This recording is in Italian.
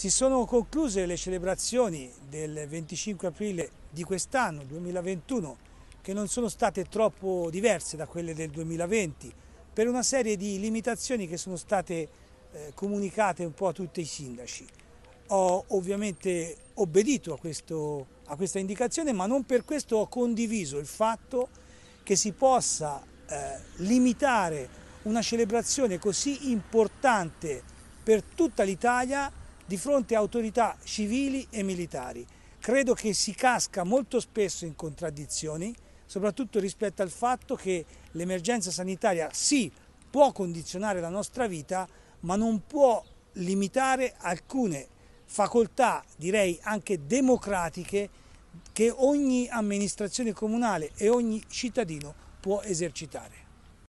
Si sono concluse le celebrazioni del 25 aprile di quest'anno, 2021, che non sono state troppo diverse da quelle del 2020, per una serie di limitazioni che sono state eh, comunicate un po' a tutti i sindaci. Ho ovviamente obbedito a, questo, a questa indicazione, ma non per questo ho condiviso il fatto che si possa eh, limitare una celebrazione così importante per tutta l'Italia di fronte a autorità civili e militari. Credo che si casca molto spesso in contraddizioni, soprattutto rispetto al fatto che l'emergenza sanitaria sì può condizionare la nostra vita, ma non può limitare alcune facoltà, direi anche democratiche, che ogni amministrazione comunale e ogni cittadino può esercitare.